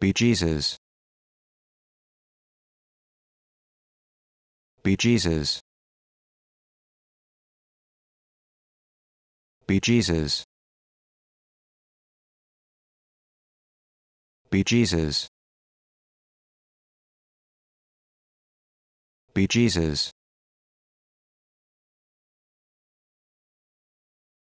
Be Jesus. Be Jesus. Be Jesus. Be Jesus. Be Jesus.